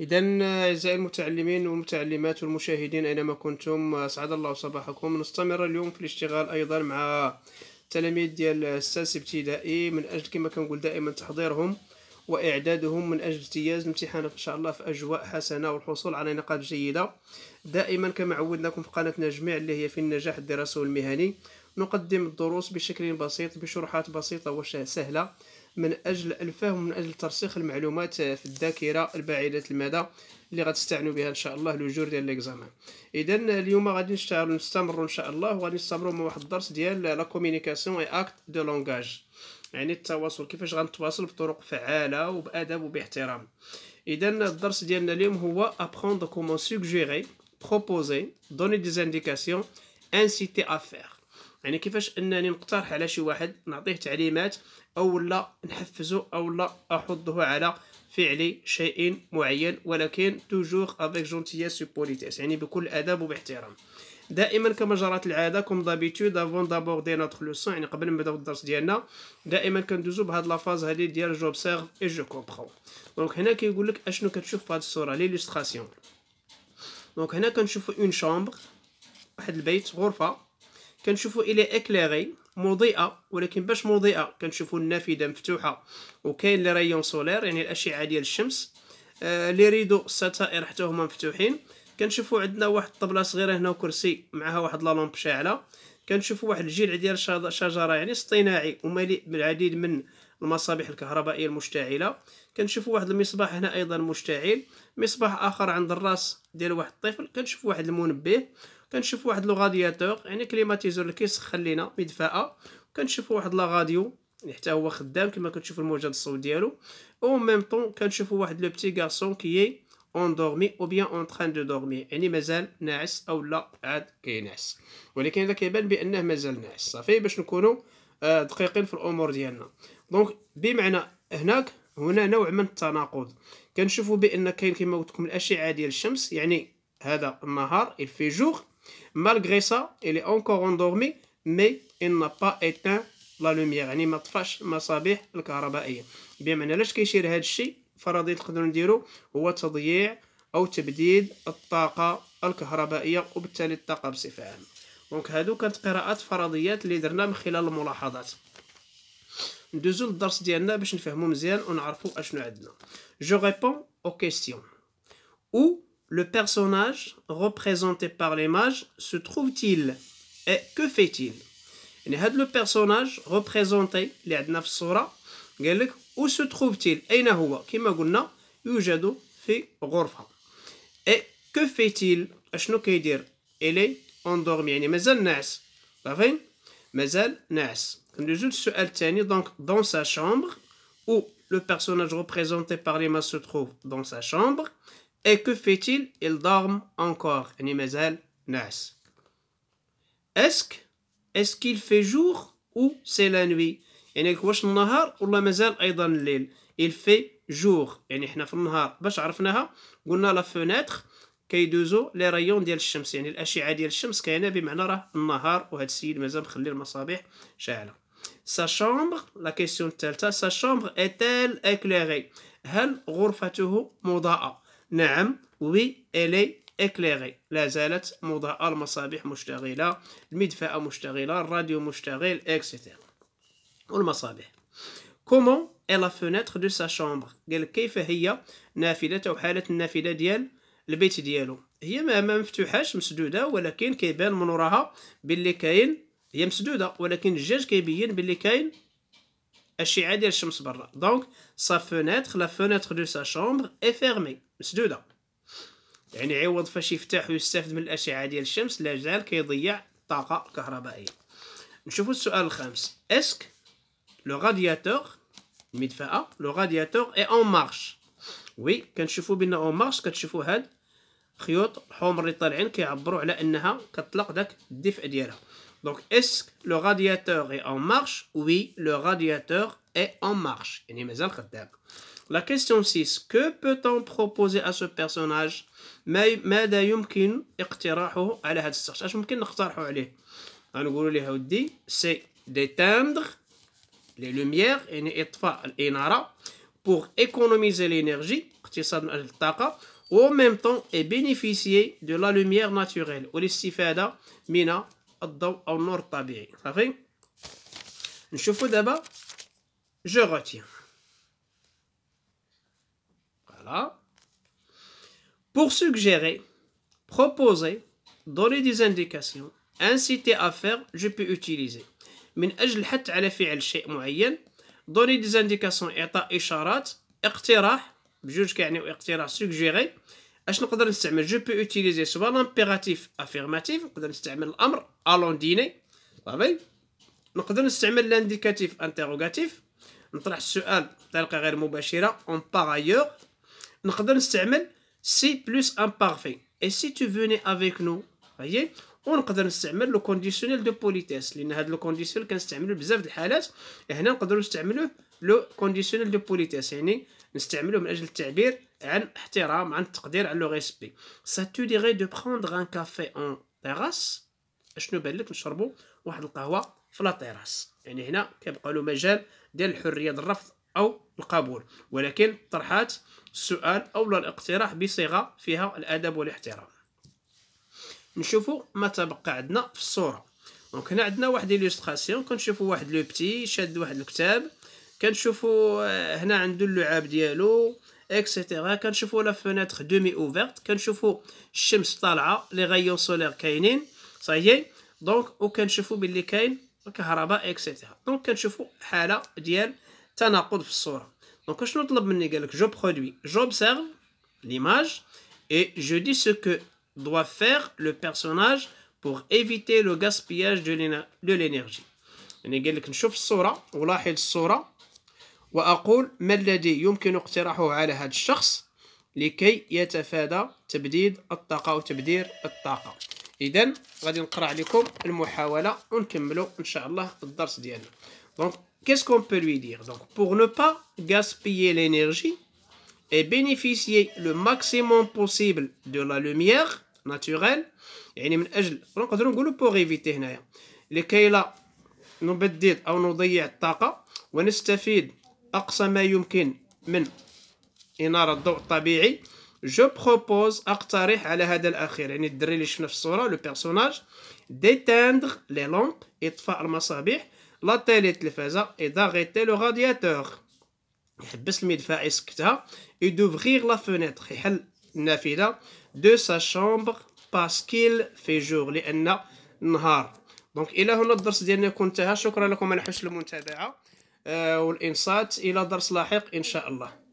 إذا أعزائي المتعلمين والمتعلمات والمشاهدين أينما كنتم أسعد الله صباحكم نستمر اليوم في الاشتغال أيضا مع التلاميذ ديال السادس ابتدائي من أجل كما كنقول دائما تحضيرهم وإعدادهم من أجل اجتياز الامتحانات إن شاء الله في أجواء حسنة والحصول على نقاط جيدة دائما كما عودناكم في قناتنا جميع اللي هي في النجاح الدراسي والمهني نقدم الدروس بشكل بسيط بشروحات بسيطة وسهلة من أجل الفهم ومن أجل ترسيخ المعلومات آه، في الذاكرة البعيدة المدى اللي غتستعنوا بها ان شاء الله لوجور ديال ليكزامان اذا اليوم غادي نشتغل نستمر ان شاء الله وغادي نستمروا مع واحد الدرس ديال لا كومونيكاسيون اي اكت دو لونغاج يعني التواصل كيفاش غنتواصل بطرق فعاله وبادب وباحترام اذا الدرس ديالنا اليوم هو apprendre كومون سوجيري بروبوزي دوني دي indications انسيتي افير يعني كيفاش انني نقترح على شي واحد نعطيه تعليمات او لا نحفزه او لا احضه على فعل شيء معين ولكن توجور افيك جونتياس بوليتيس يعني بكل ادب وباحترام دائما كما جرات العاده كوم دابيتود افون دابور دي نوتر لوسون يعني قبل ما نبداو الدرس ديالنا دائما كندوزو بهاد لافاز هادي ديال جوبسيرف اي جو كومبخون دونك هنا كيقول لك اشنو كتشوف في هاد الصوره ليلوستراسيون دونك هنا كنشوفو اون شامبر واحد البيت غرفه كنشوفوا الى اكليري مضيئه ولكن باش مضيئه كنشوفوا النافذه مفتوحه وكاين لي رايون سولير يعني الاشعه ديال الشمس آه، لي ريدو الستائر حتى هما مفتوحين كنشوفوا عندنا واحد الطبله صغيره هنا وكرسي معها واحد لا لامب شاعله كنشوفوا واحد الجذع ديال شجره يعني اصطناعي ومليء بالعديد من المصابيح الكهربائيه المشتعله كنشوفوا واحد المصباح هنا ايضا مشتعل مصباح اخر عند الراس ديال واحد الطفل كنشوفوا واحد المنبه كنشوف واحد لو غادياتور يعني كليماتيزور اللي كيسخن لينا مدفأة كنشوف واحد لا غاديو يعني حتى هو خدام كما كتشوف الموجات الصوت ديالو او ميم طون كنشوفوا واحد لو بتي غارسون كي اندورمي او بيان اون تران دو دورمي يعني مازال ناعس او لا عاد كينعس ولكن هذا كيبان بانه مازال ناعس صافي باش نكونوا آه، دقيقين في الامور ديالنا دونك بمعنى هناك هنا نوع من التناقض كنشوفوا بان كاين كما قلت لكم الاشعه ديال الشمس يعني هذا النهار الفيجور Malgré ça, il est encore endormi, mais il n'a pas éteint لا لوميير يعني ما طفاش المصابيح الكهربائيه بمعنى علاش كيشير هذا الشيء فرضي نقدروا نديرو هو تضييع او تبديد الطاقه الكهربائيه وبالتالي الطاقه بصفه عامه دونك هادو كانت قراءات فرضيات اللي درنا من خلال الملاحظات ندوزو للدرس ديالنا باش نفهمو مزيان ونعرفو اشنو عندنا جو ريبون او كيسيون او Le personnage représenté par l'image se trouve-t-il et que fait-il? Le personnage représenté, là-dedans, sur là, qu'elle dit où se trouve-t-il? Aïna houa, qui m'a dit, il est dans sa chambre. Et que fait-il? Achnoukay dir, il est endormi. Mais elle ne se, parven, mais elle ne se. Comme résultat, se tient donc dans sa chambre où le personnage représenté par l'image se trouve dans sa chambre. Et que fait-il Il dorme encore. nas. Est-ce est-ce qu'il fait jour ou c'est la nuit يعني واش النهار ولا مازال ايضا الليل il fait jour يعني حنا في النهار باش عرفناها قلنا لا فونيتر كيدوزو لي رايون ديال الشمس يعني الاشعه ديال الشمس كاينه بمعنى راه النهار وهذا السيد مازال مخلي المصابيح شاعله سا شامبر لا كيسيون الثالثه سا شامبر ايتال اكليري هل غرفته مضاءه نعم وي إلي إكليري لا زالت موضة المصابيح مشتغلة المدفأة مشتغلة الراديو مشتغل إكسيتيرا والمصابيح كومون اي لا فونيتر دو سا شامبر قال كيف هي نافذه او حاله النافذه ديال البيت ديالو هي ما مفتوحاش مسدوده ولكن كيبان من وراها باللي كاين هي مسدوده ولكن الجاج كيبين باللي كاين الشيعه ديال الشمس برا دونك سا فونيتر لا فونيتر دو سا شومبر اي فيرمي مسدوده يعني عوض فاش يفتح ويستافد من الاشعه ديال الشمس لا زال كيضيع طاقه كهربائيه نشوفوا السؤال الخامس اسك لو غادياتور المدفاه لو غادياتور اي اون مارش وي كنشوفوا بان اون مارش كتشوفوا هاد خيوط الحمر اللي طالعين كيعبروا على انها كطلق داك الدفء ديالها Donc, est-ce que le radiateur est en marche Oui, le radiateur est en marche. La question 6. Que peut-on proposer à ce personnage C'est d'éteindre les lumières pour économiser l'énergie au même temps et bénéficier de la lumière naturelle الضوء او النور الطبيعي صافي نشوفو دابا جو رetiens voilà pour suggérer proposer donner des indications inciter à faire je peux utiliser من اجل الحث على فعل شيء معين donner des indications اعطاء اشارات اقتراح بجوج كيعنيو اقتراح suggérer اش نقدر نستعمل جو بو اوتيليزي سوا لامبيراتيف افيرماتيف نقدر نستعمل الامر الون ديني صافي نقدر نستعمل لانديكاتيف انتيروغاتيف نطرح السؤال بطريقه غير مباشره اون باغ نقدر نستعمل سي بلس امبارفي اي سي تو فوني افيك نو فهمتي ونقدر نستعمل لو كونديسيونيل دو بوليتيس لان هاد لو كونديسيونيل كنستعملو بزاف د الحالات هنا نقدروا نستعملوه لو كونديسيونيل دو بوليتيس يعني نستعملوه من اجل التعبير عن احترام عن تقدير على لو ريسبي سا تو ديغي دو بروندر ان كافي اون تيراس اشنو بان لك نشربوا واحد القهوه في لا تيراس يعني هنا كيبقى له مجال ديال الحريه ديال الرفض او القبول ولكن طرحات السؤال او الاقتراح بصيغه فيها الادب والاحترام نشوفوا ما تبقى عندنا في الصوره دونك هنا عندنا واحد اليستراسيون كنشوفوا واحد لو بتي شاد واحد الكتاب كنشوفوا آه، هنا عنده اللعاب ديالو etc. Quand je vois la fenêtre demi-ouverte, quand je vois les rayons solaires kainin, ça y est, donc, ou quand belli vois les kainin, etc. Donc, quand je vois la diel, tanakoud fsoura. Donc, je note l'abonné, je produis, j'observe l'image et je dis ce que doit faire le personnage pour éviter le gaspillage de l'énergie. Je vais vous montrer la photo, vous la photo, وأقول ما الذي يمكن اقتراحه على هذا الشخص لكي يتفادى تبديد الطاقة أو تبدير الطاقة إذا غادي نقرأ عليكم المحاولة ونكملوا إن شاء الله الدرس ديالنا دونك qu'est-ce qu'on peut lui dire Donc, pour ne pas gaspiller l'énergie et bénéficier le maximum possible de la lumière naturelle, يعني من أجل نقدروا نقولوا pour éviter هنايا لكي لا نبدد أو نضيع الطاقة ونستفيد أقصى ما يمكن من إنارة الضوء الطبيعي جو بروبوز أقترح على هذا الأخير يعني الدري اللي شفنا في الصورة لو بيرسوناج ديتاندغ لي لومب إطفاء المصابيح لا تيلي التلفازة داغيتي لو غادياتور يحبس المدفع يسكتها اي دوفغيغ لا فونيتر يحل النافذة دو سا شومبر باسكيل في جور لأن نهار دونك إلى هنا الدرس ديالنا يكون انتهى شكرا لكم على حسن المتابعة آه، والانصات الى درس لاحق ان شاء الله